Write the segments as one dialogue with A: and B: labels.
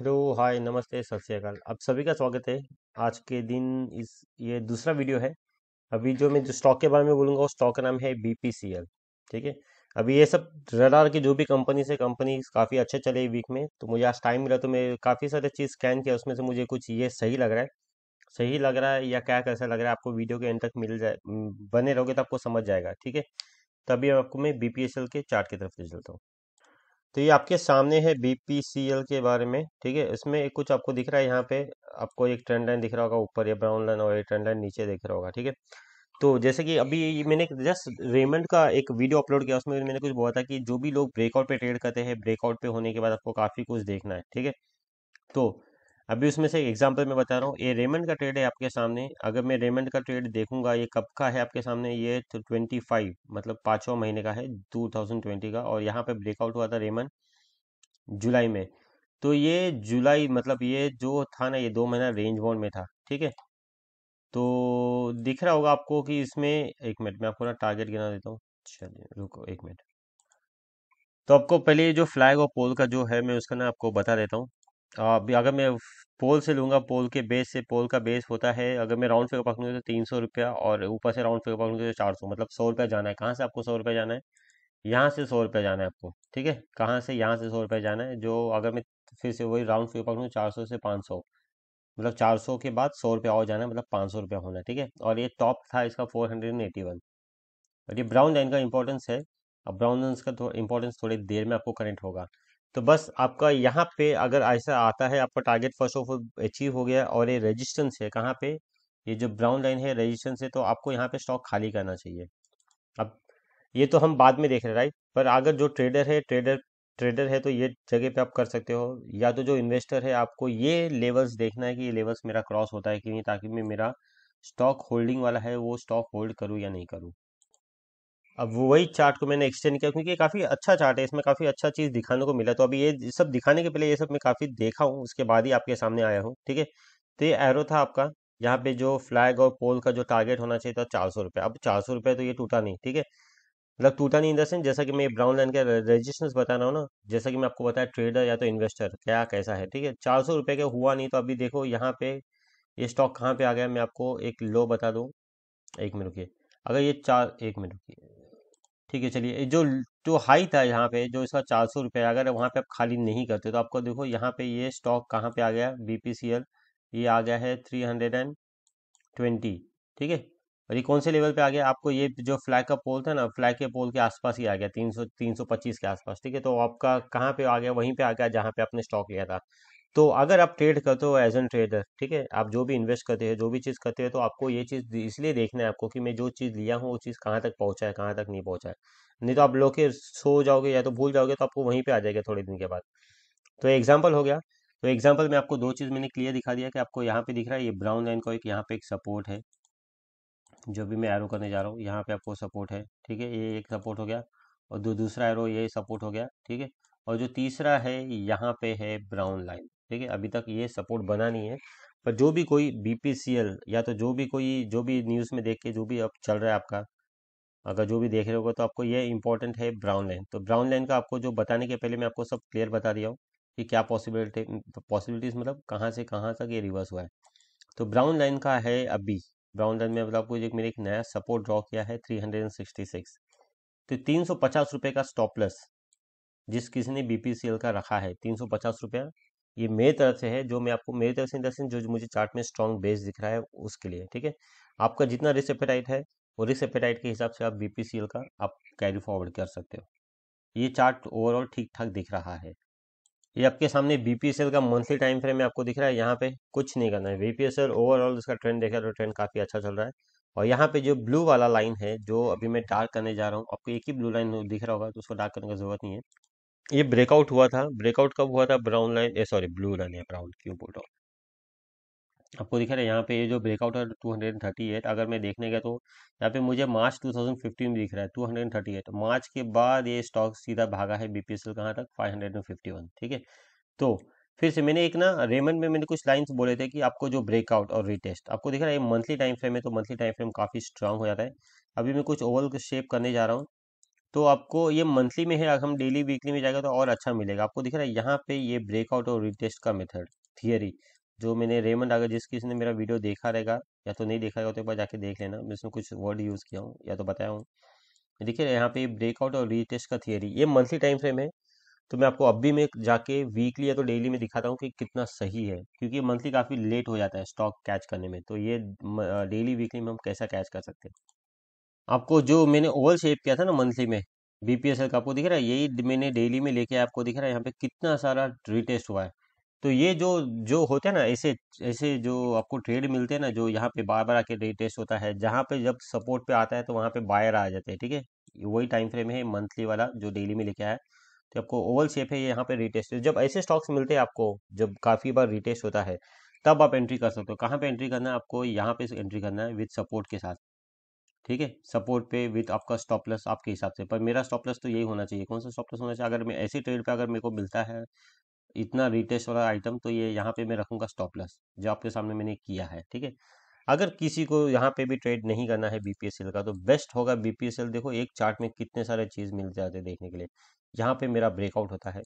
A: hello hi नमस्ते सत श्रीकाल आप सभी का स्वागत है आज के दिन इस ये दूसरा वीडियो है अभी जो मैं जो स्टॉक के बारे में बोलूँगा वो स्टॉक का नाम है बीपीसीएल ठीक है अभी ये सब रडार की जो भी कंपनी से कंपनी काफ़ी अच्छे चले वीक में तो मुझे आज टाइम मिला तो मैं काफ़ी सारे चीज़ स्कैन किया उसमें से मुझे कुछ ये सही लग रहा है सही लग रहा है या क्या कैसा लग रहा है आपको वीडियो के एंड तक मिल जाए बने रहोगे तो आपको समझ जाएगा ठीक है तभी आपको मैं बी के चार्ट की तरफ ले चलता हूँ तो ये आपके सामने है बीपीसीएल के बारे में ठीक है इसमें एक कुछ आपको दिख रहा है यहाँ पे आपको एक ट्रेंड लाइन दिख रहा होगा ऊपर या ब्राउन लाइन और ये ट्रेंड लाइन नीचे दिख रहा होगा ठीक है तो जैसे कि अभी मैंने जस्ट रेमंड का एक वीडियो अपलोड किया उसमें मैंने कुछ बोला था कि जो भी लोग ब्रेकआउट पे ट्रेड करते हैं ब्रेकआउट पे होने के बाद आपको काफ़ी कुछ देखना है ठीक है तो अभी उसमें से एग्जाम्पल मैं बता रहा हूँ ये रेमंड का ट्रेड है आपके सामने अगर मैं रेमंड का ट्रेड देखूंगा ये कब का है आपके सामने ये ट्वेंटी तो फाइव मतलब पाँचवा महीने का है टू थाउजेंड ट्वेंटी का और यहाँ पे ब्रेकआउट हुआ था रेमंड जुलाई में तो ये जुलाई मतलब ये जो था ना ये दो महीना रेंज बॉन्ड में था ठीक है तो दिख रहा होगा आपको कि इसमें एक मिनट मैं आपको ना टारगेट गिना देता हूँ चलिए रुको एक मिनट तो आपको पहले जो फ्लैग और पोल का जो है मैं उसका ना आपको बता देता हूँ अगर मैं पोल से लूँगा पोल के बेस से पोल का बेस होता है अगर मैं राउंड फिगर पकड़ूँगा तो तीन सौ रुपया और ऊपर से राउंड फिगर पकड़ूँगा तो चार सौ मतलब सौ रुपया जाना है कहाँ से आपको सौ रुपया जाना है यहाँ से सौ रुपया जाना है आपको ठीक है कहाँ से यहाँ से सौ रुपया जाना है जो अगर मैं फिर से वही राउंड फिगर पकड़ूँ चार सौ से पाँच सौ मतलब चार सौ के बाद सौ रुपया और जाना है मतलब पाँच सौ रुपया होना है ठीक है और ये टॉप था इसका four hundred and eighty one और ये ब्राउन लाइन का इंपॉर्टेंस है अब ब्राउन लाइन का इंपॉर्टेंस थोड़ी देर में आपको कनेक्ट होगा तो बस आपका यहाँ पे अगर ऐसा आता है आपका target first of all achieve हो गया और ये रेजिस्टेंस है कहाँ पे ये जो ब्राउन लाइन है रेजिस्टेंस है तो आपको यहाँ पे स्टॉक खाली करना चाहिए अब ये तो हम बाद में देख रहे राइट पर अगर जो ट्रेडर है ट्रेडर ट्रेडर है तो ये जगह पे आप कर सकते हो या तो जो इन्वेस्टर है आपको ये लेवल्स देखना है कि ये लेवल्स मेरा क्रॉस होता है कि नहीं ताकि मैं मेरा स्टॉक होल्डिंग वाला है वो स्टॉक होल्ड करूँ या नहीं करूँ अब वही चार्ट को मैंने एक्सटेंड किया क्योंकि काफ़ी अच्छा चार्ट है इसमें काफ़ी अच्छा चीज़ दिखाने को मिला तो अभी ये सब दिखाने के पहले ये सब मैं काफ़ी देखा हूँ उसके बाद ही आपके सामने आया हूँ ठीक है तो ये एरो था आपका यहाँ पे जो फ्लैग और पोल का जो टारगेट होना चाहिए था चार सौ रुपये अब चार सौ रुपये तो ये टूटा नहीं ठीक है मतलब टूटा नहीं इन द सेंस जैसा कि मैं ब्राउन लाइन का रजिस्टेंस बता रहा हूँ ना जैसा कि मैं आपको बताया ट्रेडर या तो इन्वेस्टर क्या कैसा है ठीक है चार सौ रुपये का हुआ नहीं तो अभी देखो यहाँ पे ये स्टॉक कहाँ पे आ गया मैं आपको एक लो बता दूँ एक मिनट रुकिए अगर ये चार एक मिनट रुकिए ठीक है चलिए जो जो हाई था यहाँ पे जो इसका चार सौ रुपये अगर वहाँ पे आप खाली नहीं करते तो आपको देखो यहाँ पे ये स्टॉक कहाँ पे आ गया बी ये आ गया है थ्री हंड्रेड एंड ट्वेंटी ठीक है और ये कौन से लेवल पे आ गया आपको ये जो फ्लैग का पोल था ना फ्लैग के पोल के आसपास ही आ गया तीन सौ तीन सौ पच्चीस के आसपास ठीक है तो आपका कहाँ पे आ गया वहीं पे आ गया जहाँ पे आपने स्टॉक लिया था तो अगर आप ट्रेड करते हो एज एन ट्रेडर ठीक है आप जो भी इन्वेस्ट करते हैं जो भी चीज़ करते हैं तो आपको ये चीज़ इसलिए देखना है आपको कि मैं जो चीज़ लिया हूँ वो चीज़ कहाँ तक पहुँचा है कहाँ तक नहीं पहुँचा है नहीं तो आप लोग के सो जाओगे या तो भूल जाओगे तो आपको वहीं पर आ जाएगा थोड़े दिन के बाद तो एग्जाम्पल हो गया तो एग्जाम्पल में आपको दो चीज़ मैंने क्लियर दिखा दिया कि आपको यहाँ पे दिख रहा है ये ब्राउन लाइन को एक यहाँ पे एक सपोर्ट है जो भी मैं एरो करने जा रहा हूँ यहाँ पे आपको सपोर्ट है ठीक है ये एक सपोर्ट हो गया और दूसरा एरो ये सपोर्ट हो गया ठीक है और जो तीसरा है यहाँ पे है ब्राउन लाइन ठीक है अभी तक ये सपोर्ट बना नहीं है पर जो भी कोई बीपीसीएल या तो जो भी कोई जो भी न्यूज़ में देख के जो भी अब चल रहा है आपका अगर जो भी देख रहे होगा तो आपको ये इंपॉर्टेंट है ब्राउन लाइन तो ब्राउन लाइन का आपको जो बताने के पहले मैं आपको सब क्लियर बता दिया हूँ कि क्या पॉसिबिलिटी पॉसिबिलिटीज़ मतलब कहाँ से कहाँ तक ये रिवर्स हुआ है तो ब्राउन लाइन का है अभी ब्राउन लाइन में मतलब आपको एक मेरे एक नया सपोर्ट ड्रॉ किया है three hundred and sixty six तो तीन सौ पचास का स्टॉपलस जिस किसी ने बीपीसीएल का रखा है तीन सौ पचास रुपया ये मेरी तरफ से है जो मैं आपको मेरी तरफ से इन जो मुझे चार्ट में स्ट्रॉन्ग बेस दिख रहा है उसके लिए ठीक है आपका जितना रिसेपेटाइट है वो रिसेपेटाइट के हिसाब से आप बी का आप कैरी फॉरवर्ड कर सकते हो ये चार्ट ओवरऑल ठीक ठाक दिख रहा है ये आपके सामने बीपीएसएल का मंथली टाइम फ्रेम आपको दिख रहा है यहाँ पे कुछ नहीं करना है बीपीएसएल ओवरऑल इसका ट्रेंड देखा तो ट्रेंड काफ़ी अच्छा चल रहा है और यहाँ पे जो ब्लू वाला लाइन है जो अभी मैं डार्क करने जा रहा हूँ आपको एक ही ब्लू लाइन दिख रहा होगा तो उसको डार्क करने की जरूरत नहीं है ये ब्रेकआउट हुआ था ब्रेकआउट कब हुआ था brown line sorry blue line है ब्राउन क्यों बोल रहा हूँ आपको दिखा रहा है यहाँ पे ये जो ब्रेकआउट है 238 अगर मैं देखने गया तो यहाँ पे मुझे मार्च 2015 दिख रहा है 238 मार्च के बाद ये स्टॉक सीधा भागा है बीपीएसएल कहाँ तक 551 ठीक है तो फिर से मैंने एक ना रेमंड में मैंने कुछ लाइंस बोले थे कि आपको जो ब्रेकआउट और रिटेस्ट आपको दिख रहा है ये मंथली टाइम फ्रेम है तो मंथली टाइम फ्रेम काफ़ी स्ट्रांग हो जाता है अभी मैं कुछ ओवल शेप करने जा रहा हूँ तो आपको ये मंथली में है अगर हम डेली वीकली में जाएगा तो और अच्छा मिलेगा आपको दिख रहा है यहाँ पे ये ब्रेकआउट और रिटेस्ट का मेथड थियरी जो मैंने रेमंड अगर जिस किसी ने मेरा वीडियो देखा रहेगा या तो नहीं देखा रहेगा तो एक बार जाके देख लेना मैं इसमें कुछ वर्ड यूज़ किया हूँ या तो बताया हूँ देखिए यहाँ पे ब्रेकआउट और रिटेस्ट का थियरी ये मंथली टाइम फ्रेम है तो मैं आपको अब भी मैं जाके वीकली या तो डेली में दिखाता हूँ कि कितना सही है क्योंकि मंथली काफ़ी लेट हो जाता है स्टॉक कैच करने में तो ये डेली वीकली में हम कैसा कैच कर सकते हैं आपको जो मैंने ओवल शेप किया था ना मंथली में बीपीएसएल का आपको दिख रहा है यही मैंने डेली में लेके आपको दिख रहा है यहाँ पे कितना सारा रिटेस्ट हुआ है तो ये जो जो होते हैं ना ऐसे ऐसे जो आपको ट्रेड मिलते हैं ना जो यहाँ पे बार बार आके रिटेस्ट होता है जहाँ पे जब सपोर्ट पे आता है तो वहाँ पे बायर आ जाते हैं ठीक है वही टाइम फ्रेम है मंथली वाला जो डेली में लेके आया तो आपको ओवल शेप है यहाँ पे रिटेस्ट जब ऐसे स्टॉक्स मिलते हैं आपको जब काफ़ी बार रिटेस्ट होता है तब आप एंट्री कर सकते हो कहाँ पे एंट्री करना है आपको यहाँ पे एंट्री करना है विद सपोर्ट के साथ ठीक है सपोर्ट पे विथ आपका स्टॉप लॉस आपके हिसाब से पर मेरा स्टॉप लॉस तो यही होना चाहिए कौन सा स्टॉप लॉस होना चाहिए अगर मैं ऐसी ट्रेड पे अगर मेरे को मिलता है इतना रिटेस्ट वाला आइटम तो ये यहाँ पे मैं रखूँगा स्टॉप लॉस जो आपके सामने मैंने किया है ठीक है अगर किसी को यहाँ पे भी ट्रेड नहीं करना है बीपीएसएल का तो बेस्ट होगा बीपीएसएल देखो एक चार्ट में कितने सारे चीज़ मिल जाते हैं देखने के लिए यहाँ पे मेरा ब्रेकआउट होता है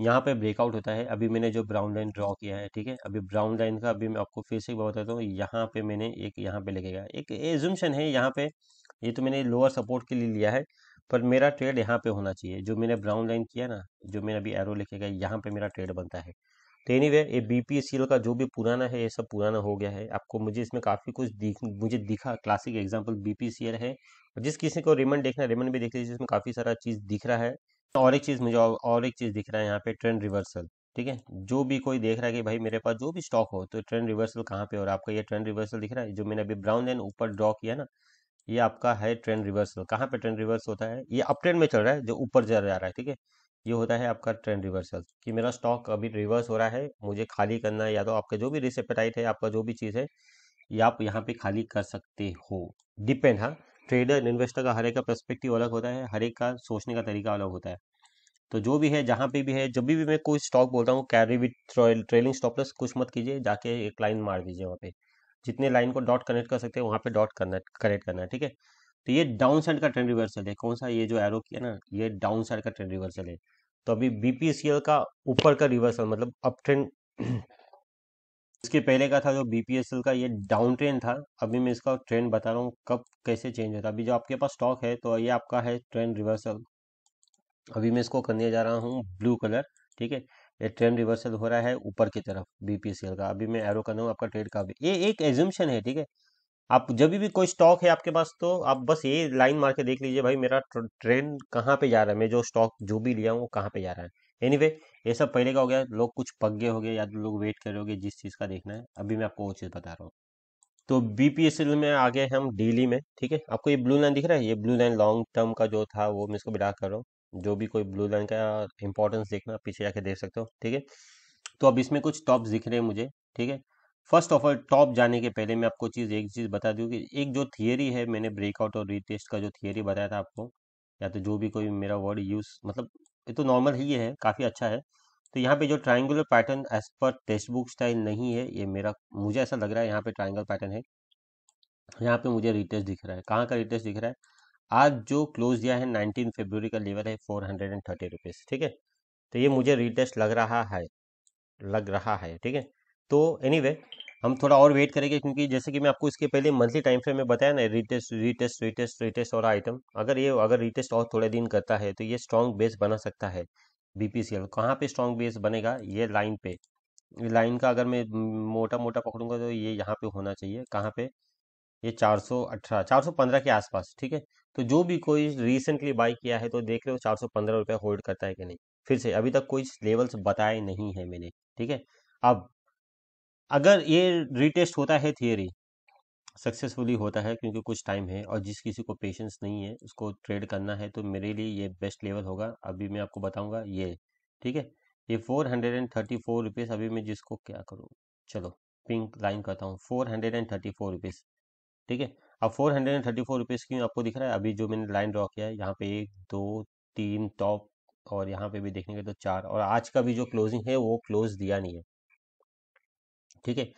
A: यहाँ पे ब्रेकआउट होता है अभी मैंने जो ब्राउन लाइन ड्रॉ किया है ठीक है अभी ब्राउन लाइन का अभी मैं आपको फिर से बताता हूँ यहाँ पे मैंने एक यहाँ पे लगेगा एक एजुम्शन है यहाँ पे ये तो मैंने लोअर सपोर्ट के लिए लिया है पर मेरा ट्रेड यहाँ पे होना चाहिए जो मैंने ब्राउन लाइन किया ना जो मैंने अभी एरो लिखे गए यहाँ पे मेरा ट्रेड बनता है तो एनी वे ये बी पी सी एल का जो भी पुराना है ये सब पुराना हो गया है आपको मुझे इसमें काफ़ी कुछ दिख मुझे दिखा classic example B P C L है जिस किसी को रेमंड देखना रेमन भी देख लीजिए इसमें काफ़ी सारा चीज़ दिख रहा है तो और एक चीज़ मुझे और एक चीज़ दिख रहा है यहाँ पे ट्रेंड रिवर्सल ठीक है जो भी कोई देख रहा है कि भाई मेरे पास जो भी स्टॉक हो तो ट्रेंड रिवर्सल कहाँ पे हो रहा है आपका ये ट्रेंड रिवर्सल दिख रहा है जो मैंने अभी ब्राउन लाइन ऊपर ड्रॉ किया ना ये आपका है ट्रेंड रिवर्सल कहाँ पे ट्रेंड रिवर्स होता है ये अप ट्रेंड में चल रहा है जो ऊपर चल जा रहा है ठीक है ये होता है आपका ट्रेंड रिवर्सल कि मेरा स्टॉक अभी रिवर्स हो रहा है मुझे खाली करना है या तो आपका जो भी रिसेपेटाइट है आपका जो भी चीज़ है ये आप यहाँ पे खाली कर सकते हो डिपेंड हाँ ट्रेडर इन्वेस्टर का हर एक का पर्सपेक्टिव अलग होता है हर एक का सोचने का तरीका अलग होता है तो जो भी है जहाँ पे भी है जब भी, भी मैं कोई स्टॉक बोलता हूँ carry with trailing stop loss कुछ मत कीजिए जाके एक लाइन मार दीजिए वहाँ पे जितने लाइन को डॉट कनेक्ट कर सकते हैं वहाँ पे डॉट करना कनेक्ट करना है ठीक है तो ये डाउन साइड का ट्रेंड रिवर्सल है कौन सा ये जो एरो किया ना ये डाउन साइड का ट्रेंड रिवर्सल है तो अभी बीपीसीएल का ऊपर का रिवर्सल मतलब अप ट्रेंड इसके पहले का था जो बीपीएसएल का ये डाउन ट्रेंड था अभी मैं इसका ट्रेंड बता रहा हूँ कब कैसे चेंज होता है अभी जो आपके पास स्टॉक है तो ये आपका है ट्रेंड रिवर्सल अभी मैं इसको करने जा रहा हूँ ब्लू कलर ठीक है ये ट्रेंड रिवर्सल हो रहा है ऊपर की तरफ बीपीएसएल का अभी मैं एरो कर रहा हूँ आपका ट्रेड का भी ये एक एज्यूमशन है ठीक है आप जब भी कोई स्टॉक है आपके पास तो आप बस ये लाइन मार के देख लीजिए भाई मेरा ट्रेंड कहाँ पे जा रहा है मैं जो स्टॉक जो भी लिया हूँ वो कहाँ पे जा रहा है एनीवे anyway, ये सब पहले का हो गया लोग कुछ गए हो गए या तो लोग वेट कर रहे हो जिस चीज़ का देखना है अभी मैं आपको वो चीज़ बता रहा हूँ तो बीपीएसएल में आ गए हम डेली e में ठीक है आपको ये ब्लू लाइन दिख रहा है ये ब्लू लाइन लॉन्ग टर्म का जो था वो मैं इसको बिटा कर रहा हूँ जो भी कोई ब्लू लाइन का इंपॉर्टेंस देखना पीछे जाके देख सकते हो ठीक है तो अब इसमें कुछ टॉप दिख रहे हैं मुझे ठीक है फर्स्ट ऑफ ऑल टॉप जाने के पहले मैं आपको चीज़ एक चीज़ बता दूँ कि एक जो थियरी है मैंने ब्रेकआउट और रीटेस्ट का जो थियरी बताया था आपको या तो जो भी कोई मेरा वर्ड यूज़ मतलब ये तो नॉर्मल ही है काफ़ी अच्छा है तो यहाँ पे जो triangular pattern as per textbook style नहीं है ये मेरा मुझे ऐसा लग रहा है यहाँ पे ट्राइंगल पैटर्न है यहाँ पे मुझे रिटेस्ट दिख रहा है कहाँ का रिटेस्ट दिख रहा है आज जो क्लोज दिया है नाइनटीन फेब्रवरी का लेवल है four hundred and thirty rupees ठीक है तो ये मुझे रिटेस्ट लग रहा है लग रहा है ठीक है तो एनी वे हम थोड़ा और वेट करेंगे क्योंकि जैसे कि मैं आपको इसके पहले मंथली टाइम फ्रेम में बताया ना रिटेस्ट रिटेस्ट रिटेस्ट रिटेस्ट और आइटम अगर ये अगर रिटेस्ट और थोड़े दिन करता है तो ये स्ट्रॉन्ग बेस बना सकता है बीपीसीएल कहाँ पे स्ट्रॉन्ग बेस बनेगा ये लाइन पे लाइन का अगर मैं मोटा मोटा पकड़ूंगा तो ये यहाँ पे होना चाहिए कहाँ पे ये 418 415 के आसपास ठीक है तो जो भी कोई रिसेंटली बाई किया है तो देख रहे हो चार सौ पंद्रह होल्ड करता है कि नहीं फिर से अभी तक कोई लेवल्स बताए नहीं है मैंने ठीक है अब अगर ये रिटेस्ट होता है थियोरी सक्सेसफुली होता है क्योंकि कुछ टाइम है और जिस किसी को पेशेंस नहीं है उसको ट्रेड करना है तो मेरे लिए ये बेस्ट लेवल होगा अभी मैं आपको बताऊंगा ये ठीक है ये four hundred and thirty four rupees अभी मैं जिसको क्या करूँ चलो पिंक लाइन करता हूँ four hundred and thirty four rupees ठीक है अब four hundred and thirty four rupees क्यों आपको दिख रहा है अभी जो मैंने लाइन ड्रॉ किया है यहाँ पे एक दो तीन टॉप और यहाँ पे भी देखेंगे तो चार और आज का भी जो क्लोजिंग है वो क्लोज दिया नहीं है ठीक है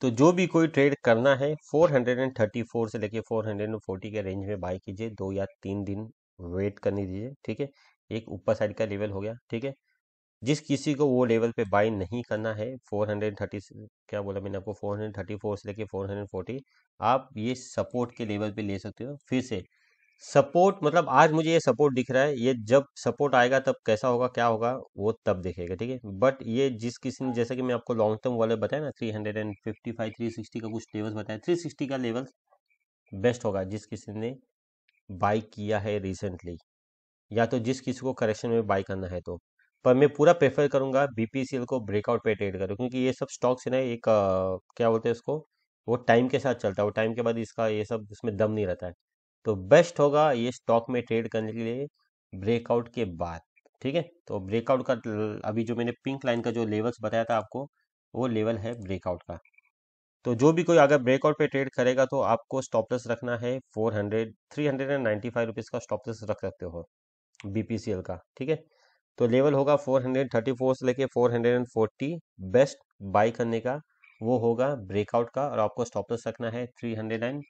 A: तो जो भी कोई ट्रेड करना है 434 से लेके 440 के रेंज में बाई कीजिए दो या तीन दिन वेट करने दीजिए ठीक है एक ऊपर साइड का लेवल हो गया ठीक है जिस किसी को वो लेवल पे बाई नहीं करना है 430 क्या बोला मैंने आपको 434 से लेके 440 आप ये सपोर्ट के लेवल पे ले सकते हो फिर से सपोर्ट मतलब आज मुझे ये सपोर्ट दिख रहा है ये जब सपोर्ट आएगा तब कैसा होगा क्या होगा वो तब देखेगा ठीक है बट ये जिस किसी ने जैसे कि मैं आपको लॉन्ग टर्म वाले बताया ना three hundred and fifty five three sixty का कुछ लेवल्स बताया थ्री सिक्सटी का लेवल बेस्ट होगा जिस किसी ने बाई किया है रिसेंटली या तो जिस किसी को करेक्शन में बाई करना है तो पर मैं पूरा प्रेफर करूंगा बीपीसीएल को ब्रेकआउट पे ट्रेड करूँ क्योंकि ये सब स्टॉक्स है ना एक आ, क्या बोलते हैं उसको वो टाइम के साथ चलता है वो टाइम के बाद इसका ये सब उसमें दम नहीं रहता है तो बेस्ट होगा ये स्टॉक में ट्रेड करने के लिए ब्रेकआउट के बाद ठीक है तो ब्रेकआउट का अभी जो मैंने पिंक लाइन का जो लेवल्स बताया था आपको वो लेवल है ब्रेकआउट का तो जो भी कोई अगर ब्रेकआउट पे ट्रेड करेगा तो आपको स्टॉप रखना है four hundred three hundred and ninety five rupees का स्टॉप रख सकते हो बीपीसीएल का ठीक है तो लेवल होगा फोर हंड्रेड थर्टी फोर से लेके four hundred and forty best buy करने का वो होगा ब्रेकआउट का और आपको स्टॉप रखना है थ्री हंड्रेड एंड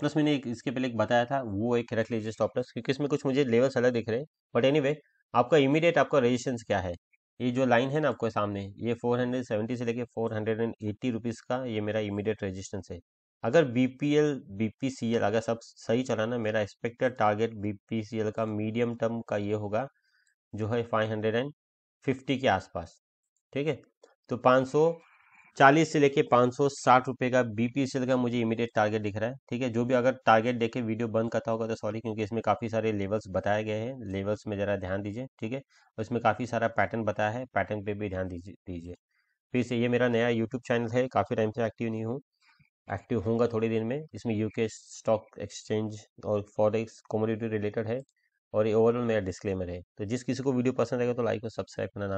A: प्लस मैंने एक इसके पहले एक बताया था वो एक रख लीजिए स्टॉप प्लस क्योंकि इसमें कुछ मुझे लेवल्स अलग दिख रहे हैं बट एनीवे आपका इमीडिएट आपका रेजिस्टेंस क्या है ये जो लाइन है ना आपके सामने ये 470 से लेके 480 रुपीस का ये मेरा इमीडिएट रेजिस्टेंस है अगर बीपीएल बीपीसीएल अगर सब सही चला ना मेरा एक्सपेक्टेड टारगेट बीपीसीएल का मीडियम टर्म का ये होगा जो है 550 के आसपास ठीक है तो 500 चालीस से लेके पाँच सौ साठ रुपये का बीपीसीएल का मुझे इमीडिएट टारगेट दिख रहा है ठीक है जो भी अगर टारगेट देखे वीडियो बंद करता होगा तो सॉरी क्योंकि इसमें काफ़ी सारे लेवल्स बताए गए हैं लेवल्स में ज़रा ध्यान दीजिए ठीक है और इसमें काफ़ी सारा पैटर्न बताया है पैटर्न पे भी ध्यान दीजिए फिर से ये मेरा नया यूट्यूब चैनल है काफ़ी टाइम से एक्टिव नहीं हूँ एक्टिव हूँ थोड़ी दिन में इसमें यू स्टॉक एक्सचेंज और फॉरिक्स कॉमोडिटी रिलेटेड है और ये ओवरऑल मेरा डिस्क्लेमर है तो जिस किसी को वीडियो पसंद आएगा तो लाइक और सब्सक्राइब करना